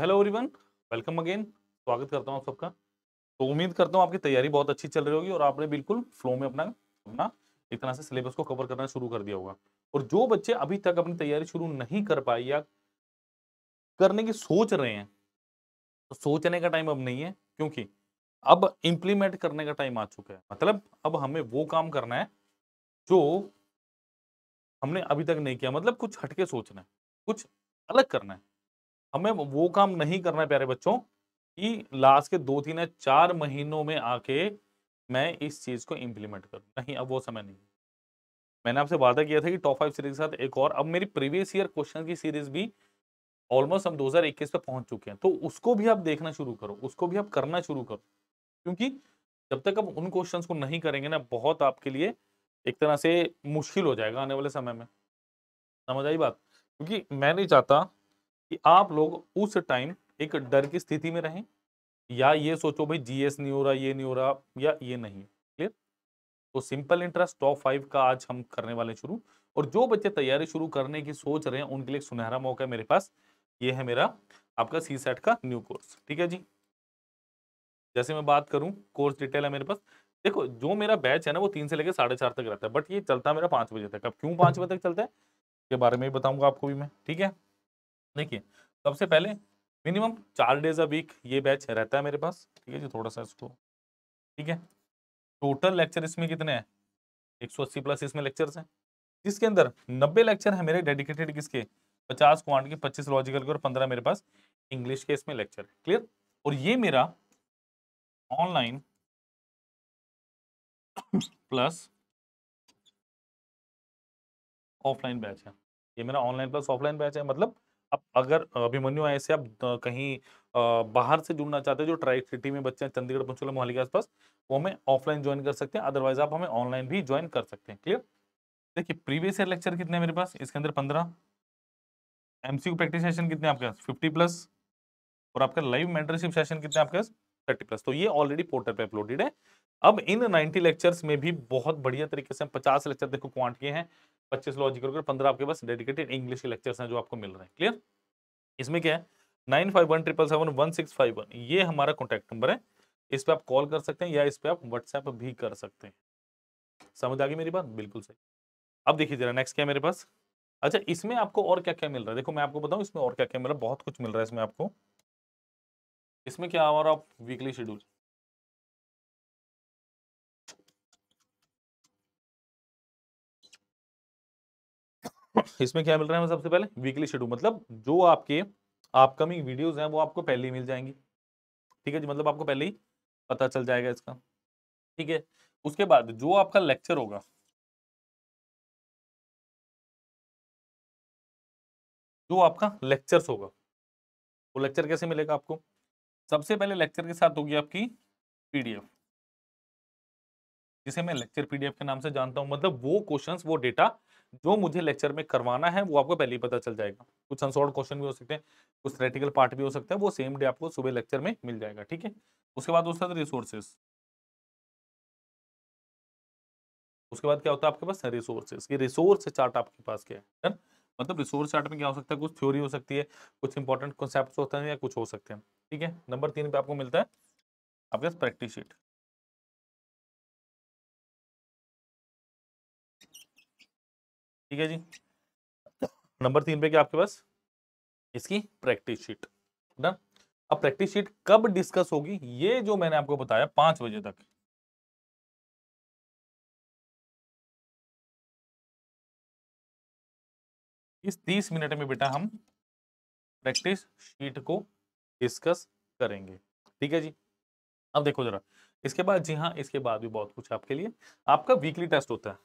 Hello everyone welcome again स्वागत करता हूँ आप सबका तो उम्मीद करता हूँ आपकी तैयारी बहुत अच्छी चल रही होगी और आपने बिल्कुल फ्लो में अपना अपना इतना से सिलेबस को कवर करना शुरू कर दिया होगा और जो बच्चे अभी तक अपनी तैयारी शुरू नहीं कर पाए या करने की सोच रहे हैं तो सोचने का टाइम अब नहीं है क्योंकि अब इम्प्लीमेंट करने का टाइम आ चुका है मतलब अब हमें वो काम करना है जो हमने अभी तक नहीं किया मतलब कुछ हटके सोचना है कुछ अलग करना है हमें वो काम नहीं करना है प्यारे बच्चों कि लास्ट के दो तीन या चार महीनों में आके मैं इस चीज़ को इम्प्लीमेंट करूँ नहीं अब वो समय नहीं मैंने आपसे वादा किया था कि टॉप फाइव सीरीज के साथ एक और अब मेरी प्रीवियस ईयर क्वेश्चन की सीरीज भी ऑलमोस्ट हम 2021 पे पहुंच चुके हैं तो उसको भी आप देखना शुरू करो उसको भी आप करना शुरू करो क्योंकि जब तक आप उन क्वेश्चन को नहीं करेंगे ना बहुत आपके लिए एक तरह से मुश्किल हो जाएगा आने वाले समय में समझ आई बात क्योंकि मैं नहीं चाहता कि आप लोग उस टाइम एक डर की स्थिति में रहें या ये सोचो भाई जीएस नहीं हो रहा ये नहीं हो रहा या ये नहीं क्लियर तो सिंपल इंटरेस्ट टॉप फाइव का आज हम करने वाले शुरू और जो बच्चे तैयारी शुरू करने की सोच रहे हैं उनके लिए सुनहरा मौका है मेरे पास ये है मेरा आपका सी सेट का न्यू कोर्स ठीक है जी जैसे मैं बात करूं कोर्स डिटेल है मेरे पास देखो जो मेरा बैच है ना वो तीन से लेकर साढ़े चार तक रहता है बट ये चलता है मेरा पांच बजे तक अब क्यों पांच बजे तक चलता है के बारे में भी बताऊंगा आपको भी मैं ठीक है देखिए सबसे पहले मिनिमम चार डेज अ वीक ये बैच रहता है मेरे पास ठीक है जी थोड़ा सा इसको ठीक है टोटल लेक्चर इसमें कितने हैं 180 प्लस इसमें लेक्चर्स हैं जिसके अंदर 90 लेक्चर हैं मेरे डेडिकेटेड किसके 50 क्वांट के 25 लॉजिकल के और 15 मेरे पास इंग्लिश के इसमें लेक्चर है क्लियर और ये मेरा ऑनलाइन प्लस ऑफलाइन बैच है ये मेरा ऑनलाइन प्लस ऑफलाइन बैच है मतलब अब अगर अभिमन्यु ऐसे आप कहीं बाहर से जुड़ना चाहते हो जो ट्राई सिटी में बच्चे हैं चंडीगढ़ पंचकुला मोहाली के आसपास वो हमें ऑफलाइन ज्वाइन कर सकते हैं अदरवाइज आप हमें ऑनलाइन भी ज्वाइन कर सकते हैं क्लियर देखिए प्रीवियस ईयर लेक्चर कितने मेरे पास इसके अंदर पंद्रह एमसीक्यू प्रैक्टिस सेशन कितने आपके पास फिफ्टी प्लस और आपका लाइव मेंटरशिप सेशन कितने आपके पास थर्टी प्लस तो ये ऑलरेडी पोर्टल पे अपलोडेड है अब इन 90 लेक्चर्स में भी बहुत बढ़िया तरीके से हम 50 लेक्चर देखो क्वांट के हैं 25 लॉजिकल के पंद्रह आपके पास डेडिकेटेड इंग्लिश के लेक्चर्स हैं जो आपको मिल रहे हैं क्लियर इसमें क्या है nine five one triple seven one six five one ये हमारा कॉन्टैक्ट नंबर है इस पर आप कॉल कर सकते हैं या इस पर आप व्हाट्सएप भी कर सकते हैं समझ आ गई मेरी बात बिल्कुल सही अब देखिए जरा नेक्स्ट क्या है मेरे पास अच्छा इसमें आपको और क्या क्या मिल रहा है देखो मैं आपको बताऊँ इसमें और क्या क्या मिल रहा है बहुत कुछ मिल रहा है इसमें आपको इसमें क्या हमारा वीकली शेड्यूल इसमें क्या मिल रहा है सबसे पहले वीकली शेड्यूल मतलब जो आपके अपकमिंग वीडियोस हैं वो आपको पहले ही मिल जाएंगी ठीक है जी मतलब आपको पहले ही पता चल जाएगा इसका ठीक है उसके बाद जो आपका लेक्चर होगा जो आपका लेक्चर्स होगा वो लेक्चर कैसे मिलेगा आपको सबसे पहले लेक्चर के साथ होगी आपकी पीडीएफ जिसे मैं लेक्चर पीडीएफ के नाम से जानता हूं मतलब वो क्वेश्चंस वो डेटा जो मुझे लेक्चर में करवाना है वो आपको पहले ही पता चल जाएगा कुछ अनसॉल्व क्वेश्चन भी हो सकते हैं कुछ थ्रेटिकल पार्ट भी हो सकता है वो सेम डे आपको सुबह लेक्चर में मिल जाएगा ठीक है उसके बाद उसके बाद रिसोर्सेज उसके बाद क्या होता है आपके पास रिसोर्सेज ये रिसोर्स चार्ट आपके पास क्या है मतलब रिसोर्स चार्ट में क्या हो सकता है कुछ थ्योरी हो सकती है कुछ इंपॉर्टेंट कॉन्सेप्ट होते हैं या कुछ हो सकते हैं ठीक है नंबर तीन पे आपको मिलता है आपके पास प्रैक्टिस शीट ठीक है जी नंबर तीन पे क्या आपके पास इसकी प्रैक्टिस शीट डन अब प्रैक्टिस शीट कब डिस्कस होगी ये जो मैंने आपको बताया पांच बजे तक इस तीस मिनट में बेटा हम प्रैक्टिस शीट को डिस्कस करेंगे ठीक है जी अब देखो जरा इसके बाद जी हाँ इसके बाद भी बहुत कुछ आपके लिए आपका वीकली टेस्ट होता है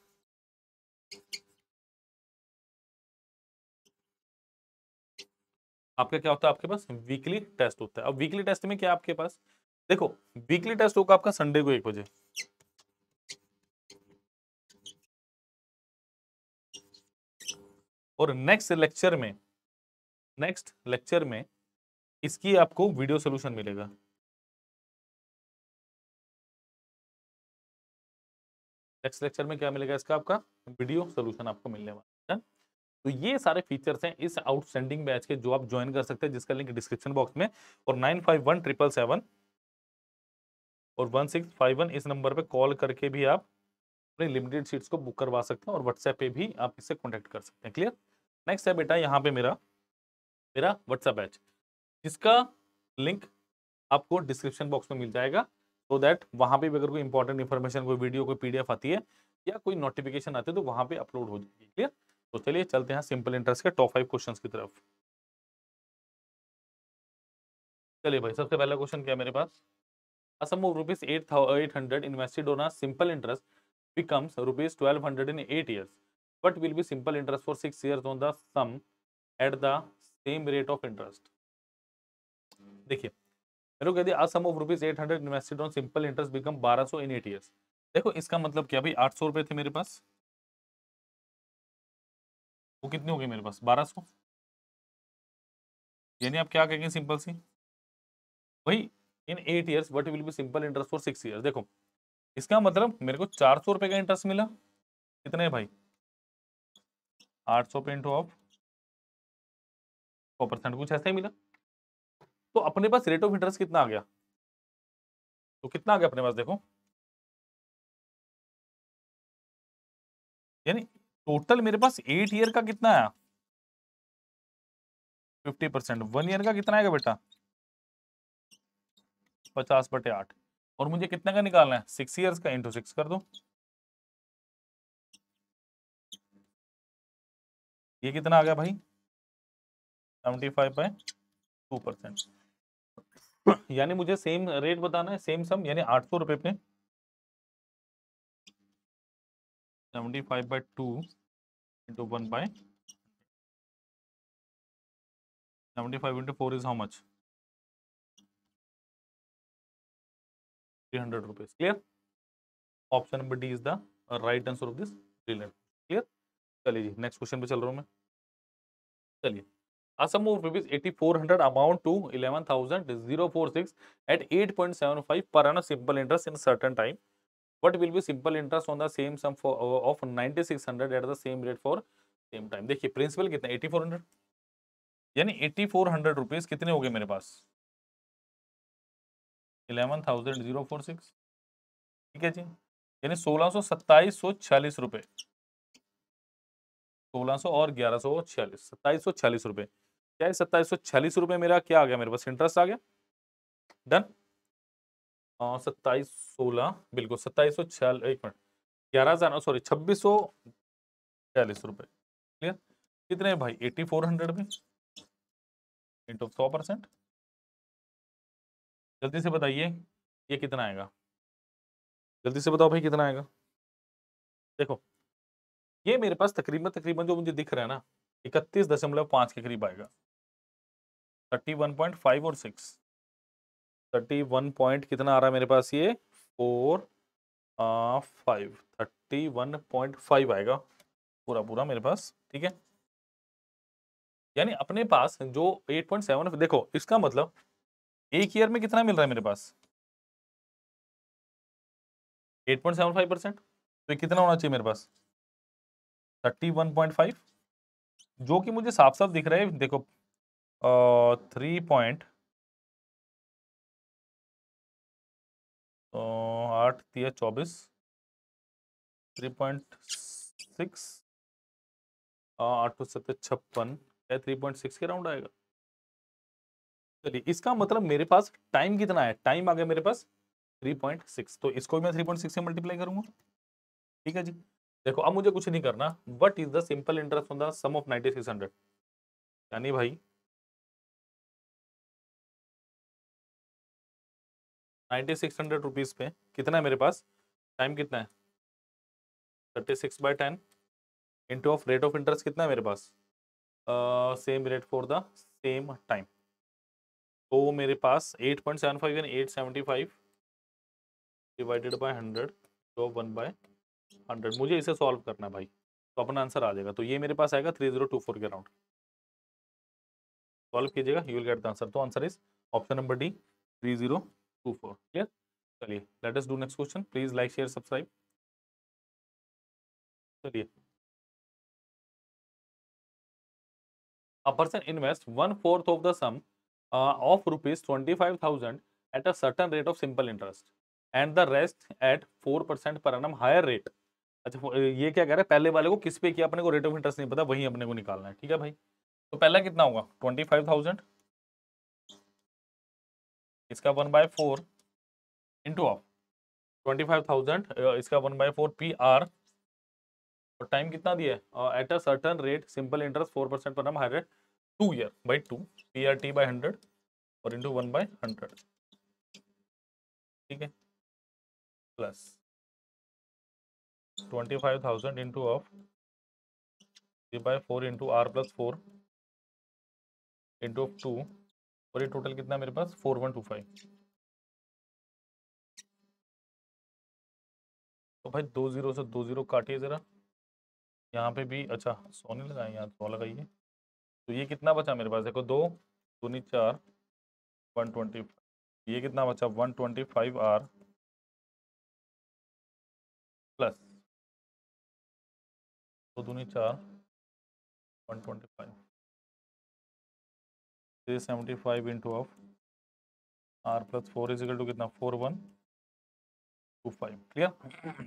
आपका क्या होता है आपके पास वीकली टेस्ट होता है अब वीकली टेस्ट में क्या आपके पास देखो वीकली टेस्ट होगा आपका संडे को एक बजे और नेक्स्ट लेक्चर में नेक्स्ट लेक्चर में इसकी आपको वीडियो सोल्यूशन मिलेगा नेक्स्ट लेक्चर में क्या मिलेगा इसका आपका वीडियो सोल्यूशन आपको मिलने वाला है तो ये सारे फीचर्स हैं इस आउटस्टैंडिंग बैच के जो आप ज्वाइन कर सकते हैं जिसका लिंक डिस्क्रिप्शन बॉक्स में और nine five one triple seven और वन सिक्स फाइव वन इस नंबर पे कॉल करके भी आप अपने लिमिटेड सीट्स को बुक करवा सकते हैं और व्हाट्सएप पे भी आप इससे कॉन्टेक्ट कर सकते हैं क्लियर नेक्स्ट है बेटा यहाँ पे मेरा मेरा व्हाट्सएप बैच जिसका लिंक आपको डिस्क्रिप्शन बॉक्स में मिल जाएगा सो तो दैट वहाँ पे भी अगर कोई इंपॉर्टेंट इन्फॉर्मेशन कोई वीडियो कोई पीडीएफ आती है या कोई नोटिफिकेशन आती है तो वहाँ पे अपलोड हो जाएगी क्लियर तो चलिए चलते हैं सिंपल इंटरेस्ट के टॉप फाइव क्वेश्चन की तरफ चलिए भाई सबसे पहला क्वेश्चन क्या है मेरे पास a sum of rupees eight eight hundred invested on simple interest becomes rupees twelve hundred in eight years but will be simple interest for six years on the sum at the same rate of interest देखिए मेरे यदि a sum of rupees eight hundred invested on simple interest become बारह सौ इन eight years देखो इसका मतलब क्या भाई आठ सौ रुपये थे मेरे पास वो कितने हो गए मेरे पास बारह सौ यानी आप क्या कहेंगे सिंपल सी भाई in eight years what will be simple interest for six years देखो इसका मतलब मेरे को चार सौ रुपये का इंटरेस्ट मिला कितने है भाई आठ सौ पे इंटू ऑफ सौ परसेंट कुछ ऐसा ही मिला तो अपने पास रेट ऑफ इंटरेस्ट कितना आ गया तो कितना आ गया अपने पास देखो यानी टोटल मेरे पास एट ईयर का कितना आया फिफ्टी परसेंट वन ईयर का कितना आएगा बेटा पचास बटे आठ और मुझे कितने का निकालना है सिक्स ईयर्स का इंटू सिक्स कर दो ये कितना आ गया भाई seventy five by two percent यानी मुझे सेम रेट बताना है सेम सम यानी आठ सौ रुपये पे seventy five by two into one by seventy five into four is how much three hundred rupees clear option number D is the right answer of this clear चलिए जी next question पे चल रहा हूँ मैं चलिए Assam moved rupees 8400 amount to 11046 at 8.75 per annum simple interest in certain time. What will be simple interest on the same sum for uh, of 9600 at the same rate for same time देखिए principal कितना eighty four hundred यानी eighty four hundred rupees कितने हो गए मेरे पास eleven thousand zero four six ठीक है जी यानी सोलह सौ सत्ताईस सौ छियालीस रुपये सोलह सौ और ग्यारह सौ छियालीस सत्ताईस सौ छियालीस रुपये क्या है सत्ताईस सौ छियालीस रुपये मेरा क्या आ गया मेरे पास इंटरेस्ट आ गया डन हाँ, सत्ताईस सोलह बिल्कुल सत्ताईस सौ छियालीस एक मिनट ग्यारह हज़ार सॉरी छब्बीस सौ छियालीस रुपये क्लियर कितने भाई एटी फोर हंड्रेड में इंटो सौ परसेंट जल्दी से बताइए ये कितना आएगा जल्दी से बताओ भाई कितना आएगा देखो ये मेरे पास तकरीबन तकरीबन जो मुझे दिख रहा है ना इकतीस दशमलव पाँच के करीब आएगा थर्टी वन पॉइंट फाइव और सिक्स थर्टी वन पॉइंट कितना आ रहा है मेरे पास ये four five thirty one point five आएगा पूरा पूरा मेरे पास ठीक है यानी अपने पास जो एट पॉइंट सेवन देखो इसका मतलब एक ईयर में कितना मिल रहा है मेरे पास eight point seven five percent तो कितना होना चाहिए मेरे पास थर्टी वन पॉइंट फाइव जो कि मुझे साफ साफ दिख रहा है देखो थ्री पॉइंट तो आठ तीय चौबीस थ्री पॉइंट सिक्स आठ सौ सत्तर छप्पन या थ्री पॉइंट सिक्स के राउंड आएगा चलिए इसका मतलब मेरे पास टाइम कितना है टाइम आ गया मेरे पास थ्री पॉइंट सिक्स तो इसको भी मैं थ्री पॉइंट सिक्स से मल्टीप्लाई करूंगा ठीक है जी देखो अब मुझे कुछ नहीं करना what is the simple interest on the sum of ninety six hundred यानी भाई नाइन्टी सिक्स हंड्रेड रुपीज़ पे कितना है मेरे पास टाइम कितना है thirty six by ten into of rate of interest कितना है मेरे पास same rate for the same time तो मेरे पास एट पॉइंट सेवन फाइव यानी eight seventy five divided by hundred तो वन बाई हंड्रेड मुझे इसे सॉल्व करना है भाई तो अपना आंसर आ जाएगा तो ये मेरे पास आएगा थ्री जीरो टू फोर के अराउंड सॉल्व कीजिएगा you will get the answer तो answer is option number D three zero two four clear चलिए let us do next question please like share subscribe चलिए a person invest one fourth of the sum of rupees twenty five thousand at a certain rate of simple interest and the rest at four percent per annum higher rate अच्छा ये क्या कह रहा है पहले वाले को किस पे किया अपने को रेट ऑफ इंटरेस्ट नहीं पता वहीं अपने को निकालना है ठीक है भाई तो पहला कितना होगा ट्वेंटी फाइव थाउजेंड इसका one by four into of twenty five thousand इसका one by four P R और टाइम कितना दिया है at a certain rate simple interest four percent per high rate two year by two P R T by hundred और into one by hundred ठीक है plus twenty five thousand into of three by four into R plus four into of to और ये total कितना मेरे पास four one two five तो भाई दो जीरो से दो जीरो काटिए ज़रा यहाँ पे भी अच्छा सौ नहीं लगाए यहाँ तो सौ लगाइए तो ये कितना बचा मेरे पास देखो दो दूनी चार वन ट्वेंटी ये कितना बचा one twenty five R plus दो दूनी चार one twenty five three seventy five into of R plus four is equal to कितना four one two five clear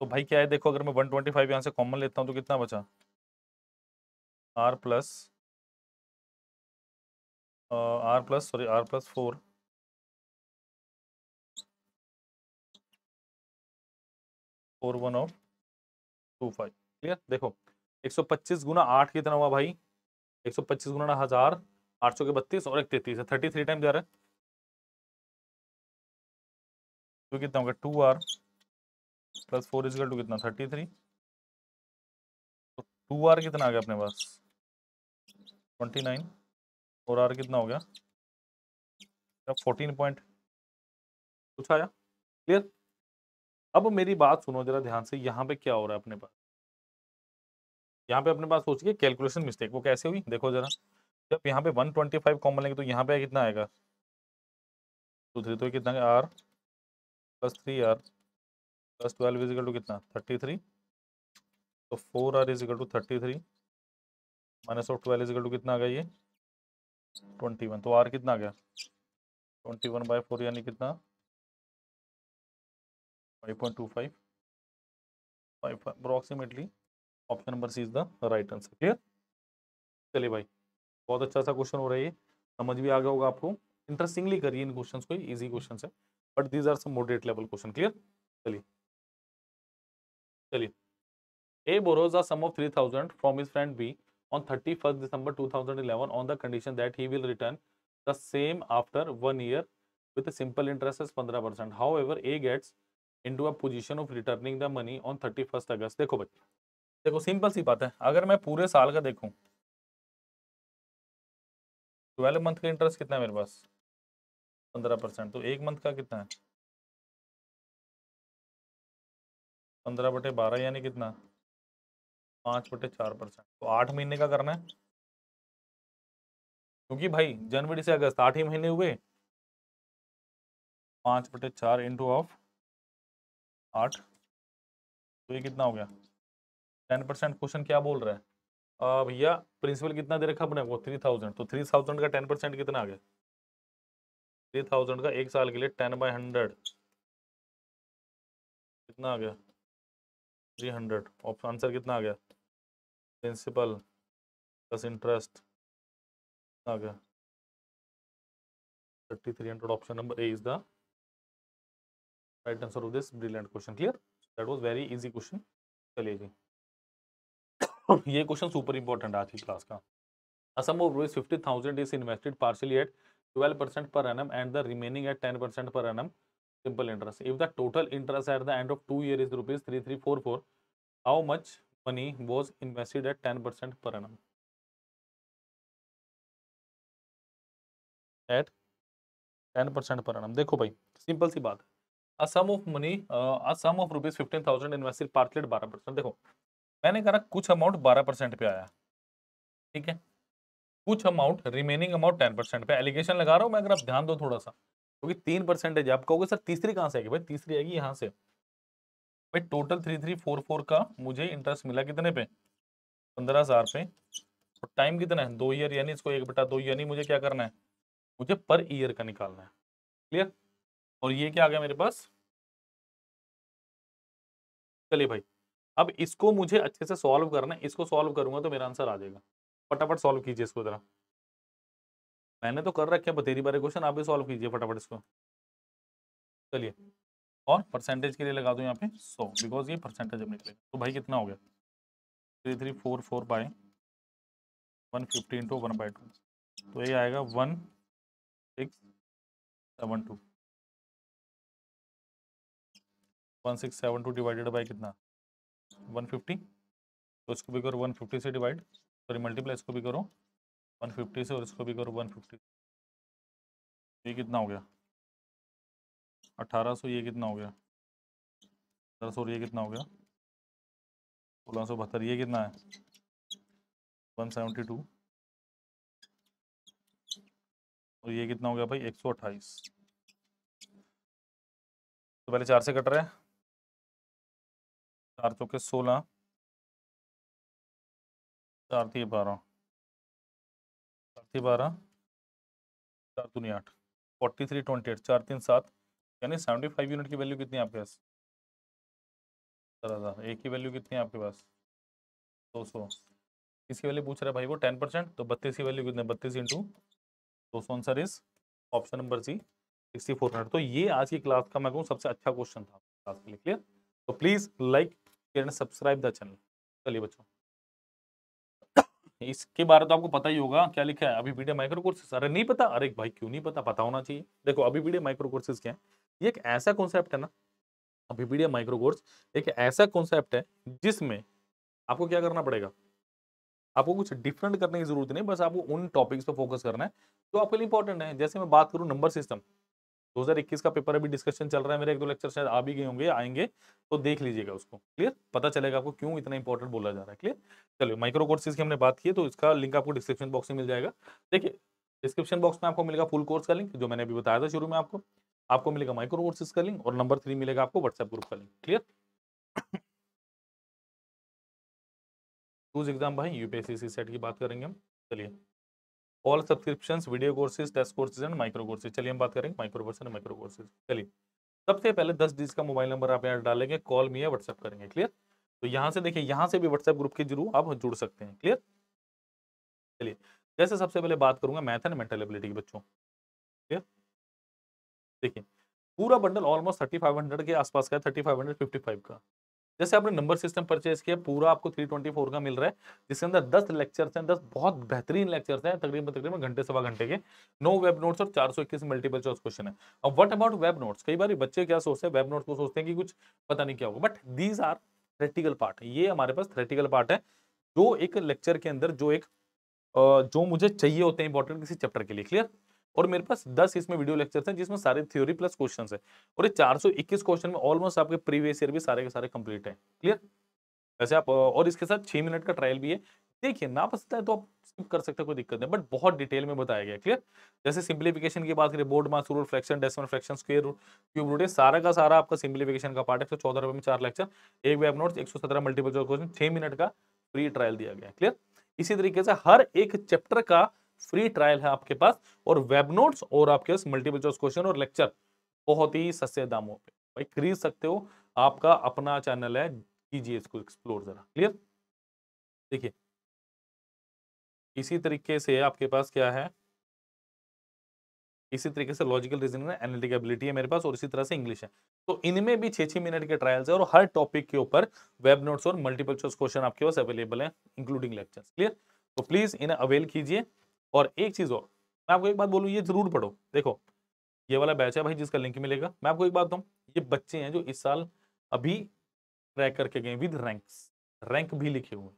तो भाई क्या है देखो अगर मैं वन ट्वेंटी फाइव यहाँ से कॉमन लेता हूँ तो कितना बचा R plus R plus sorry R plus four four one of two five clear देखो एक सौ पच्चीस गुना आठ कितना हुआ भाई एक सौ पच्चीस गुना हजार आठ सौ के बत्तीस और एक तैतीस थर्टी थ्री टाइम जा रहा है तो कितना होगा two R plus four is two कितना थर्टी थ्री तो टू आर कितना आ गया अपने पास ट्वेंटी नाइन फोर आर कितना हो गया फोर्टीन पॉइंट कुछ आया क्लियर अब मेरी बात सुनो जरा ध्यान से यहाँ पे क्या हो रहा है अपने पास यहाँ पे अपने पास सोचिए चुकी कैलकुलेशन मिस्टेक वो कैसे हुई देखो जरा जब यहाँ पे 125 ट्वेंटी फाइव कॉमन लेंगे तो यहाँ पे कितना आएगा टू थ्री तो कितना R plus three R plus twelve is equal to कितना थर्टी थ्री तो four R is equal to thirty three minus of twelve is equal to कितना आ गया ये ट्वेंटी वन तो आर कितना आ गया ट्वेंटी वन बाई फोर यानी कितना five point two five five approximately option number C is the right answer clear चलिए भाई बहुत अच्छा सा क्वेश्चन हो रहा है समझ भी आ गया होगा आपको इंटरेस्टिंगली करिए इन क्वेश्चंस को इजी क्वेश्चंस है but these are some moderate level question clear चलिए चलिए A borrows the sum of 3000 from his friend B on 31 December 2011 on the condition that he will return the same after 1 year with a simple interest of 15% however A gets into a position of returning the money on 31st August देखो बच्चे देखो simple सी बात है अगर मैं पूरे साल का देखूं ट्वेल्व मंथ का इंटरेस्ट कितना है मेरे पास पंद्रह परसेंट तो एक मंथ का कितना है पंद्रह बटे बारह यानी कितना पाँच बटे चार परसेंट तो आठ महीने का करना है क्योंकि भाई जनवरी से अगस्त आठ ही महीने हुए पाँच बटे चार इंटू ऑफ आठ तो ये कितना हो गया टेन परसेंट क्वेश्चन क्या बोल रहा है भैया प्रिंसिपल कितना दे रखा अपने को थ्री थाउजेंड तो थ्री थाउजेंड का टेन परसेंट कितना आ गया थ्री थाउजेंड का एक साल के लिए टेन बाई हंड्रेड कितना आ गया थ्री हंड्रेड ऑप्शन आंसर कितना आ गया प्रिंसिपल प्लस इंटरेस्ट आ गया thirty three hundred option number A is the right answer of this brilliant question clear that was very easy question चलिए जी ये क्वेश्चन सुपर इंपॉर्टेंट आज की क्लास का a sum of rupees fifty thousand is invested partly at twelve percent per annum and the remaining at ten percent per annum simple interest if the total interest at the end of 2 year is rupees 3344 how much money was invested at 10% per annum at 10% per annum देखो भाई simple सी बात है a sum of money uh, a sum of rupees 15000 invested partly at 12% देखो मैंने कहा कुछ amount बारह percent पे आया ठीक है कुछ amount remaining amount ten percent पे एलिगेशन लगा रहा हूँ मैं अगर आप ध्यान दो थोड़ा सा क्योंकि तो तीन परसेंटेज आप कहोगे सर तीसरी कहाँ से आएगी भाई तीसरी आएगी यहाँ से भाई total three three four four का मुझे इंटरेस्ट मिला कितने पे पंद्रह हज़ार पे और टाइम कितना है दो ईयर यानी इसको एक बटा दो यानी मुझे क्या करना है मुझे पर ईयर का निकालना है क्लियर और ये क्या आ गया मेरे पास चलिए भाई अब इसको मुझे अच्छे से सॉल्व करना है इसको सॉल्व करूंगा तो मेरा आंसर आ जाएगा फटाफट सॉल्व कीजिए इसको जरा मैंने तो कर रखे बतेरी बारे क्वेश्चन आप भी सॉल्व कीजिए फटाफट इसको चलिए और परसेंटेज के लिए लगा दो यहाँ पे सौ बिकॉज ये परसेंटेज अब निकलेगा तो भाई कितना हो गया three three four four by one fifty into one by two तो ये आएगा one six seven two one six seven two divided by कितना फिफ्टी तो इसको भी करो 150 से डिवाइड सॉरी मल्टीप्लाई इसको भी करो 150 से और इसको भी करो 150 ये कितना हो गया 1800 ये कितना हो गया अठारह सौ ये कितना हो गया सोलह सौ बहत्तर ये कितना है वन सेवेंटी टू और ये कितना हो गया भाई एक सौ अट्ठाईस तो पहले चार से कट रहा है चार चौके तो सोलह चार थी बारह चार थी बारह चार दूनी आठ फोर्टी थ्री ट्वेंटी एट चार तीन सात यानी सेवेंटी फाइव यूनिट की वैल्यू कितनी है आपके पास सत्तर हज़ार एक की वैल्यू कितनी है आपके पास दो सौ इसकी वैल्यू पूछ रहा है भाई वो टेन परसेंट तो बत्तीस की वैल्यू कितनी बत्तीस इंटू दो सौ answer is option number C sixty four hundred तो ये आज की क्लास का मैं कहूँ सबसे अच्छा क्वेश्चन था क्लास के लिए क्लियर तो please like and subscribe the channel चलिए बच्चों इसके बारे तो आपको पता ही होगा क्या लिखा है अभी वीडियो माइक्रो कोर्सेस अरे नहीं पता अरे भाई क्यों नहीं पता पता होना चाहिए देखो अभी वीडियो माइक्रो कोर्सेस क्या है ये एक ऐसा कॉन्सेप्ट है ना अभी वीडियो माइक्रो कोर्स एक ऐसा कॉन्सेप्ट है जिसमें आपको क्या करना पड़ेगा आपको कुछ डिफरेंट करने की जरूरत नहीं बस आपको उन टॉपिक्स पर फोकस करना है जो आपके लिए इंपॉर्टेंट है जैसे मैं बात करूँ नंबर सिस्टम 2021 का पेपर अभी डिस्कशन चल रहा है मेरे एक दो लेक्चर शायद आ भी गए होंगे आएंगे तो देख लीजिएगा उसको क्लियर पता चलेगा आपको क्यों इतना इंपॉर्टेंट बोला जा रहा है क्लियर चलिए माइक्रो कोर्सेज की हमने बात की तो इसका लिंक आपको डिस्क्रिप्शन बॉक्स में मिल जाएगा देखिए डिस्क्रिप्शन बॉक्स में आपको मिलेगा फुल कोर्स का लिंक जो मैंने अभी बताया था शुरू में आपको आपको मिलेगा माइक्रो कोर्सेज का लिंक और नंबर थ्री मिलेगा आपको व्हाट्सएप ग्रुप का लिंक क्लियर एग्जाम भाई यूपीएससी सेट की बात करेंगे हम चलिए all subscription video courses test courses and micro courses चलिए हम बात करेंगे micro course and micro courses चलिए सबसे पहले दस डिज का मोबाइल नंबर आप यहाँ डालेंगे कॉल मी या व्हाट्सअप करेंगे क्लियर तो यहाँ से देखिए यहाँ से भी व्हाट्सएप ग्रुप के जरूर आप जुड़ सकते हैं क्लियर चलिए जैसे सबसे पहले बात करूंगा मैथ एंड मेंटल एबिलिटी के बच्चों क्लियर देखिए पूरा bundle almost thirty five hundred के आसपास का है thirty five hundred fifty five का जैसे आपने नंबर सिस्टम परचेज किया पूरा आपको 324 का मिल रहा है जिसके अंदर 10 लेक्चर्स हैं 10 बहुत बेहतरीन लेक्चर्स हैं तकरीबन तकरीबन घंटे सवा घंटे के नो वेब नोट्स और 421 मल्टीपल चॉइस क्वेश्चन है अब व्हाट अबाउट वेब नोट्स कई बार बच्चे क्या सोचते हैं वेब नोट्स को सोचते हैं कि कुछ पता नहीं क्या होगा but these are theoretical part ये हमारे पास थ्रेटिकल पार्ट है जो एक लेक्चर के अंदर जो एक जो मुझे चाहिए होते हैं इंपॉर्टेंट किसी चैप्टर के लिए क्लियर और मेरे पास 10 इसमें वीडियो लेक्चर हैं जिसमें सारे थ्योरी प्लस क्वेश्चन है और ये 421 क्वेश्चन में ऑलमोस्ट आपके प्रीवियस ईयर भी सारे के सारे कंप्लीट हैं क्लियर वैसे आप और इसके साथ छह मिनट का ट्रायल भी है देखिए ना पसंद है तो आप स्किप कर सकते हैं कोई दिक्कत नहीं बट बहुत डिटेल में बताया गया क्लियर जैसे सिंप्लीफिकेशन की बात करें BODMAS root fraction decimal fraction square root cube root सारा का सारा आपका सिंप्लीफिकेशन का पार्ट है एक सौ चौदह रुपए में चार लेक्चर एक वेब नोट्स एक सौ सत्रह मल्टीपल क्वेश्चन छह मिनट का फ्री ट्रायल दिया गया क्लियर इसी तरीके से हर एक चैप्टर का फ्री ट्रायल है आपके पास और वेब नोट्स और आपके पास मल्टीपल चॉइस क्वेश्चन और लेक्चर बहुत ही सस्ते दामों पे भाई खरीद सकते हो आपका अपना चैनल है कीजिए इसको एक्सप्लोर जरा क्लियर देखिए इसी तरीके से आपके पास क्या है इसी तरीके से लॉजिकल रीजनिंग है एनालिटिक एबिलिटी है मेरे पास और इसी तरह से इंग्लिश है तो इनमें भी छः छह मिनट के ट्रायल्स है और हर टॉपिक के ऊपर वेब नोट्स और मल्टीपल चॉइस क्वेश्चन आपके पास अवेलेबल है इंक्लूडिंग लेक्चर क्लियर तो प्लीज़ इन्हें अवेल कीजिए और एक चीज़ और मैं आपको एक बात बोलूँ ये जरूर पढ़ो देखो ये वाला बैच है भाई जिसका लिंक मिलेगा मैं आपको एक बात बताऊँ ये बच्चे हैं जो इस साल अभी ट्रैक करके गए विद रैंक्स रैंक भी लिखे हुए हैं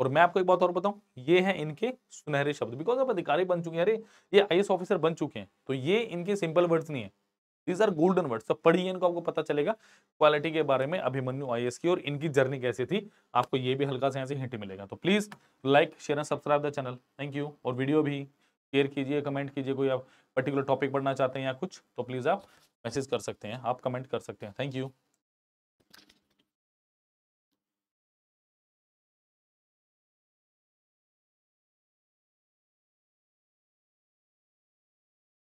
और मैं आपको एक बात और बताऊं ये है इनके सुनहरे शब्द बिकॉज आप अधिकारी बन चुके हैं अरे ये आई ऑफिसर बन चुके हैं तो ये इनके सिंपल वर्ड्स नहीं है दीज आर गोल्डन वर्ड सब पढ़िए इनको आपको पता चलेगा क्वालिटी के बारे में अभिमन्यु आई की और इनकी जर्नी कैसी थी आपको ये भी हल्का सा यहाँ से हिंट मिलेगा तो please like share and subscribe the channel thank you और वीडियो भी शेयर कीजिए कमेंट कीजिए कोई आप पर्टिकुलर टॉपिक पढ़ना चाहते हैं या कुछ तो प्लीज आप मैसेज कर सकते हैं आप कमेंट कर सकते हैं थैंक यू